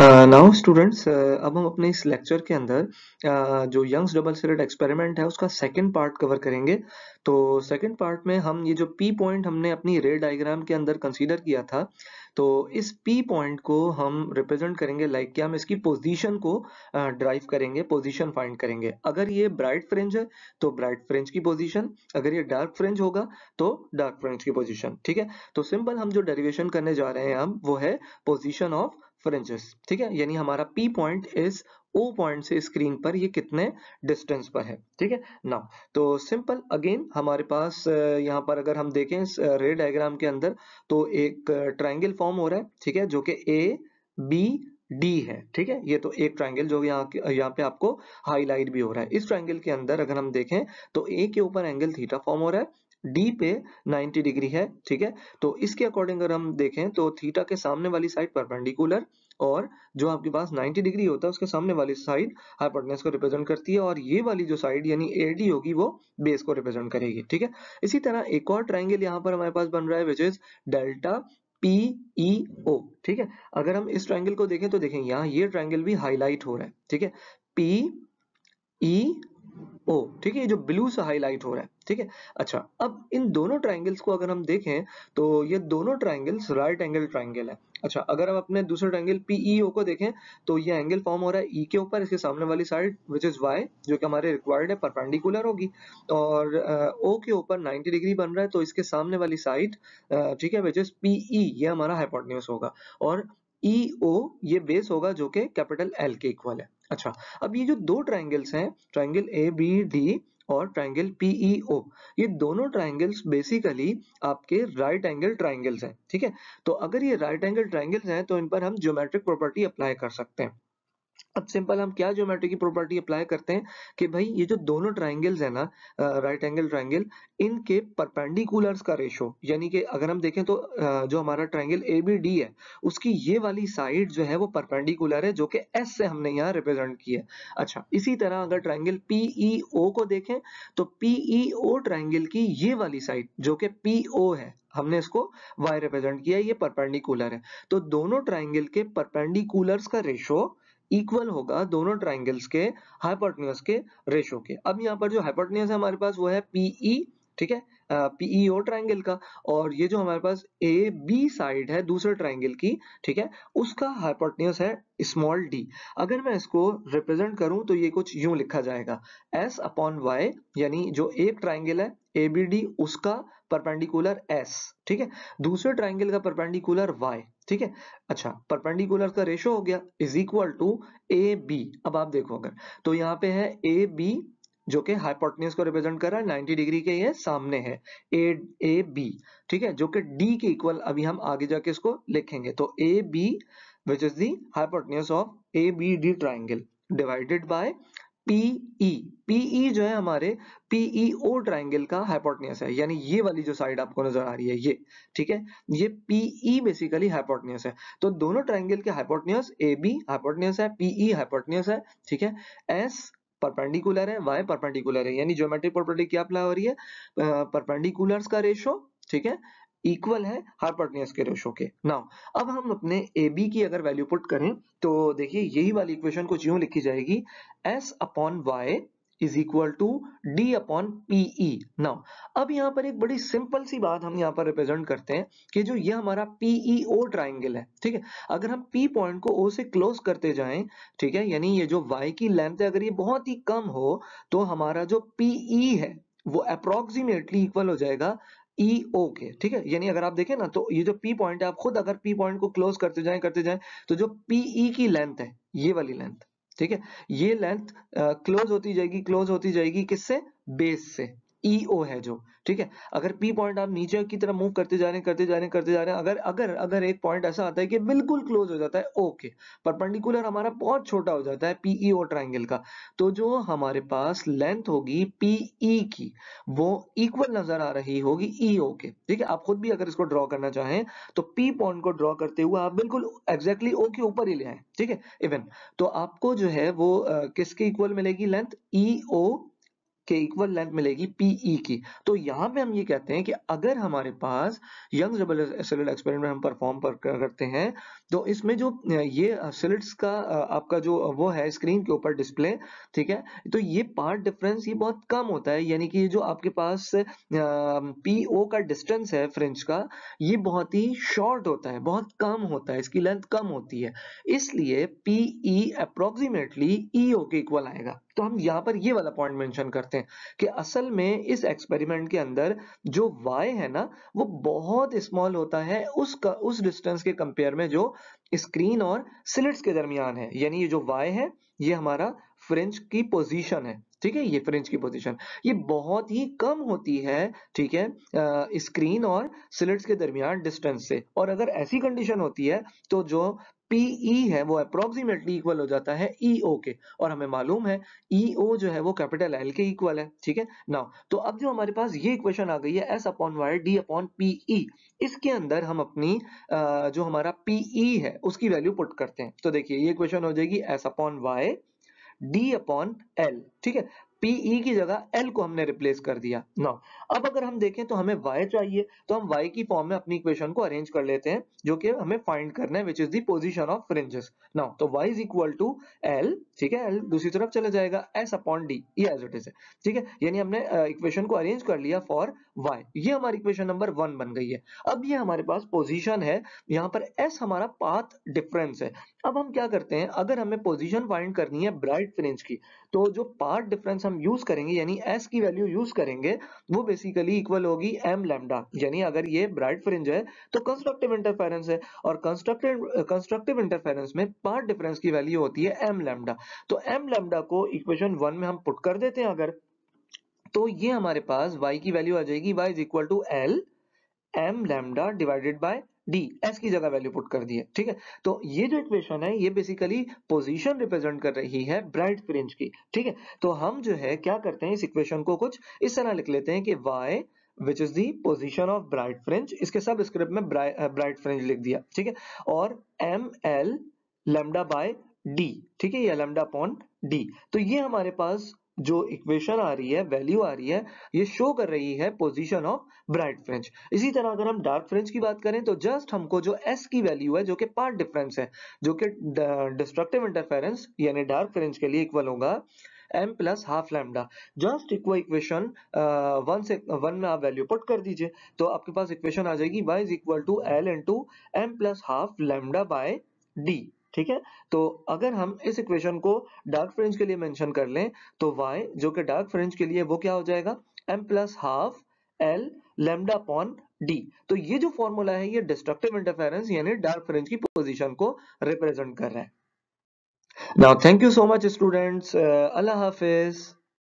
Now uh, students uh, अब हम अपने इस लेक्चर के अंदर uh, जो यंग्स डबल स्लिट एक्सपेरिमेंट है उसका सेकंड पार्ट कवर करेंगे तो सेकंड पार्ट में हम ये जो पी पॉइंट हमने अपनी रे डायग्राम के अंदर कंसीडर किया था तो इस पी पॉइंट को हम रिप्रेजेंट करेंगे लाइक like कि हम इसकी पोजीशन को ड्राइव uh, करेंगे पोजीशन फाइंड करेंगे अगर ये ब्राइट फ्रेंज है तो ब्राइट फ्रेंज की पोजीशन अगर ये डार्क फ्रेंज होगा तो डार्क फ्रेंज की पोजीशन ठीक है तो सिंपल हम जो डेरिवेशन करने जा रहे हैं हम वो है पोजिशन ऑफ फ्रिंजेस ठीक है यानी हमारा पी पॉइंट इस ओ पॉइंट से स्क्रीन पर ये कितने डिस्टेंस पर है ठीक है ना तो सिंपल अगेन हमारे पास यहाँ पर अगर हम देखें इस रे डायग्राम के अंदर तो एक ट्राइंगल फॉर्म हो रहा है ठीक है जो कि ए बी डी है ठीक है ये तो एक ट्राइंगल जो यहाँ यहाँ पे आपको हाईलाइट भी हो रहा है इस ट्राइंगल के अंदर अगर हम देखें तो ए के ऊपर एंगल थीटा फॉर्म हो रहा है डी पे 90 डिग्री है ठीक है तो इसके अकॉर्डिंग अगर हम देखें तो थीटा के सामने वाली साइड परपेंडिकुलर और जो आपके पास 90 डिग्री होता है उसके सामने वाली साइड हाइपोटेनस को रिप्रेजेंट करती है और ये वाली जो साइड यानी ए डी होगी वो बेस को रिप्रेजेंट करेगी ठीक है इसी तरह एक और ट्राइंगल यहाँ पर हमारे पास बन रहा है विच इज डेल्टा पीईओ ठीक है अगर हम इस ट्राइंगल को देखें तो देखें यहाँ ये ट्राइंगल भी हाईलाइट हो रहा है ठीक है पी ई e ओ ठीक है ये जो ब्लू से हाईलाइट हो रहा है ठीक है अच्छा अब इन दोनों ट्राइंगल्स को अगर हम देखें तो ये दोनों ट्राइंगल्स राइट एंगल ट्राइंगल है अच्छा अगर हम अपने दूसरे ट्राइंगल पीईओ e को देखें तो ये एंगल फॉर्म हो रहा है ई e के ऊपर इसके सामने वाली साइड विच इज वाई जो कि हमारे रिक्वायर्ड है परपेंडिकुलर होगी और ओ के ऊपर नाइनटी डिग्री बन रहा है तो इसके सामने वाली साइड ठीक है विच इज पीई ये हमारा हाइपोटनियस होगा और ई e, ये बेस होगा जो कि कैपिटल एल के इक्वल है अच्छा अब ये जो दो ट्राइंगल्स हैं ट्राइंगल ए बी डी और ट्राइंगल पीईओ e, ये दोनों ट्राइंगल्स बेसिकली आपके राइट एंगल ट्राइंगल्स हैं ठीक है तो अगर ये राइट एंगल ट्राइंगल्स हैं तो इन पर हम ज्योमेट्रिक प्रॉपर्टी अप्लाई कर सकते हैं अब सिंपल हम क्या ज्योमेट्री की प्रॉपर्टी अप्लाई करते हैं कि भाई ये जो दोनों ट्राइंगल्स है ना राइट एंगल ट्राइंगल इनके परपेंडिकुलर्स का रेशो यानी कि अगर हम देखें तो जो हमारा ट्राइंगल ए बी डी है उसकी ये वाली साइड जो है वो परपेंडिकुलर है जो कि एस से हमने यहाँ रिप्रेजेंट किया अच्छा इसी तरह अगर ट्राइंगल पी ई ओ को देखें तो पी ई ओ ट्राइंगल की ये वाली साइड जो कि पी ओ है हमने इसको वाई रिप्रेजेंट किया ये परपेंडिकुलर है तो दोनों ट्राइंगल के परपेंडिकुलर्स का रेशो इक्वल होगा दोनों ट्राइंगल्स के हाइपोटनियस के रेशो के अब यहाँ पर जो हाइपोटनियस है हमारे पास वो है पीई e, ठीक है पीई e और ट्राइंगल का और ये जो हमारे पास ए बी साइड है दूसरे ट्राइंगल की ठीक है उसका हाइपोटनियस है स्मॉल डी अगर मैं इसको रिप्रेजेंट करूं तो ये कुछ यूं लिखा जाएगा एस अपॉन वाई यानी जो एक ट्राइंगल है ए बी डी उसका परपेंडिकुलर एस ठीक है दूसरे ट्राइंगल का परपेंडिकुलर वाई ठीक है अच्छा परपेंडिकुलर का रेशो हो गया is equal to A B अब आप देखो अगर तो यहाँ पे है ए बी जो कि हाइपोटनियस को रिप्रेजेंट कर रहा है 90 डिग्री के ये सामने है ए ए बी ठीक है जो कि डी के इक्वल अभी हम आगे जाके इसको लिखेंगे तो A B which is hypotenuse of A B D triangle divided by PE PE e, e जो है हमारे पीईओ ट्राइंगल e का हाइपोटनियस है यानी ये वाली जो साइड आपको नजर आ रही है ये ठीक है ये पीई बेसिकली हाइपोटनियस है तो दोनों ट्राइंगल के हाइपोटनियस ए बी हाइपोटनियस है पीई हाइपोटनियस है ठीक है एस परपेंडिकुलर है वाई परपेंडिकुलर है यानी ज्योमेट्रिक प्रॉपर्टी क्या अप्लाई हो रही है परपेंडिकुलर्स का रेशो ठीक है इक्वल है हार्पटनियस के रेशो के नाउ अब हम अपने ए बी की अगर वैल्यू पुट करें तो देखिए यही वाली इक्वेशन कुछ यूं लिखी जाएगी S upon Y is equal to D upon PE now अब यहाँ पर एक बड़ी सिंपल सी बात हम यहाँ पर रिप्रेजेंट करते हैं कि जो ये हमारा पीई ओ ट्राइंगल है ठीक है अगर हम पी पॉइंट को ओ से क्लोज करते जाएं ठीक है यानी ये जो वाई की लेंथ है अगर ये बहुत ही कम हो तो हमारा जो पीई e है वो अप्रोक्सीमेटली इक्वल हो जाएगा ई ओ के ठीक है यानी अगर आप देखें ना तो ये जो पी पॉइंट है आप खुद अगर पी पॉइंट को क्लोज करते जाएं करते जाएं तो जो पीई e की लेंथ है ये वाली लेंथ ठीक है ये लेंथ क्लोज होती जाएगी क्लोज होती जाएगी किससे बेस से ई e ओ है जो ठीक है अगर पी पॉइंट आप नीचे की तरफ मूव करते जा रहे हैं करते जा रहे हैं करते जा रहे हैं अगर अगर अगर एक पॉइंट ऐसा आता है कि बिल्कुल क्लोज हो जाता है ओके परपेंडिकुलर हमारा बहुत छोटा हो जाता है पीई और ट्राइंगल का तो जो हमारे पास लेंथ होगी पीई e की वो इक्वल नजर आ रही होगी ई e ओ के ठीक है आप खुद भी अगर इसको ड्रॉ करना चाहें तो पी पॉइंट को ड्रॉ करते हुए आप बिल्कुल एग्जैक्टली ओ के ऊपर ही ले आए ठीक है इवन तो आपको जो है वो किसके इक्वल मिलेगी लेंथ ई ओ के इक्वल लेंथ मिलेगी ई e की तो यहाँ पे हम ये कहते हैं कि अगर हमारे पास यंग डबल सेलेट एक्सपेरिमेंट हम परफॉर्म पर करते हैं तो इसमें जो ये सिलिट्स का आपका जो वो है स्क्रीन के ऊपर डिस्प्ले ठीक है तो ये पार्ट डिफरेंस ये बहुत कम होता है यानी कि जो आपके पास पी ओ का डिस्टेंस है फ्रेंच का ये बहुत ही शॉर्ट होता है बहुत कम होता है इसकी लेंथ कम होती है इसलिए पीई अप्रोक्सीमेटली ई ओ के इक्वल आएगा तो हम यहाँ पर ये वाला पॉइंट मेंशन करते हैं कि असल में इस एक्सपेरिमेंट के अंदर जो वाई है ना वो बहुत स्मॉल होता है उस उस डिस्टेंस के कंपेयर में जो स्क्रीन और सिलिट्स के दरमियान है यानी ये जो वाई है ये हमारा फ्रेंच की पोजीशन है ठीक है ये फ्रेंच की पोजीशन ये बहुत ही कम होती है ठीक है स्क्रीन और सिलिट्स के दरमियान डिस्टेंस से और अगर ऐसी कंडीशन होती है तो जो पी ई e है वो अप्रोक्सीमेटली इक्वल हो जाता है ई e, ओ के और हमें मालूम है ई e, ओ जो है वो कैपिटल एल के इक्वल है ठीक है ना तो अब जो हमारे पास ये इक्वेशन आ गई है S upon Y D upon P E इसके अंदर हम अपनी जो हमारा पी ई है उसकी वैल्यू पुट करते हैं तो देखिए ये क्वेश्चन हो जाएगी S upon Y D upon L ठीक है पीई e की जगह एल को हमने रिप्लेस कर दिया ना अब अगर हम देखें तो हमें वाई चाहिए तो हम वाई की फॉर्म में अपनी इक्वेशन को अरेंज कर लेते हैं जो कि हमें फाइंड करना है which is position of fringes ना तो Y is equal to L ठीक है एल दूसरी तरफ चला जाएगा एस अपॉन डी ये एज इट इज ठीक है यानी हमने इक्वेशन को अरेंज कर लिया फॉर Y ये हमारी इक्वेशन नंबर वन बन गई है अब ये हमारे पास पोजिशन है यहाँ पर एस हमारा पाथ डिफरेंस है अब हम क्या करते हैं अगर हमें पोजीशन फाइंड करनी है ब्राइट फ्रिंज की तो जो पार्ट डिफरेंस हम यूज करेंगे यानी एस की वैल्यू यूज करेंगे वो बेसिकली इक्वल होगी एम लेमडा यानी अगर ये ब्राइट फ्रिंज है तो कंस्ट्रक्टिव इंटरफेरेंस है और कंस्ट्रक्टिव कंस्ट्रक्टिव इंटरफेरेंस में पार्ट डिफरेंस की वैल्यू होती है एम लेमडा तो एम लेमडा को इक्वेशन वन में हम पुट कर देते हैं अगर तो ये हमारे पास y की वैल्यू आ जाएगी y is equal to L M lambda divided by D S की जगह वैल्यू पुट कर दी है ठीक है तो ये जो इक्वेशन है ये बेसिकली पोजीशन रिप्रेजेंट कर रही है ब्राइट फ्रिंज की ठीक है तो हम जो है क्या करते हैं इस इक्वेशन को कुछ इस तरह लिख लेते हैं कि Y Which is the position of bright fringe? इसके सब स्क्रिप्ट में ब्राइट फ्रिंज लिख दिया ठीक है और M L lambda by D ठीक है ये लेमडा पॉन डी तो ये हमारे पास जो इक्वेशन आ रही है वैल्यू आ रही है ये शो कर रही है पोजीशन ऑफ ब्राइट फ्रेंच इसी तरह अगर हम डार्क फ्रेंच की बात करें तो जस्ट हमको जो एस की वैल्यू है जो कि पार्ट डिफरेंस है जो कि डिस्ट्रक्टिव uh, इंटरफेरेंस यानी डार्क फ्रेंच के लिए इक्वल होगा M plus half lambda just इक्व इक्वेशन वन से वन में आप वैल्यू पुट कर दीजिए तो आपके पास इक्वेशन आ जाएगी Y is equal to L into M plus half lambda by D ठीक है तो अगर हम इस इक्वेशन को डार्क फ्रिंज के लिए मेंशन कर लें तो y जो कि डार्क फ्रिंज के लिए वो क्या हो जाएगा m plus half L lambda upon D तो ये जो फॉर्मूला है ये डिस्ट्रक्टिव इंटरफेरेंस यानी डार्क फ्रिंज की पोजीशन को रिप्रेजेंट कर रहा है now thank you so much students अल्लाह हाफिज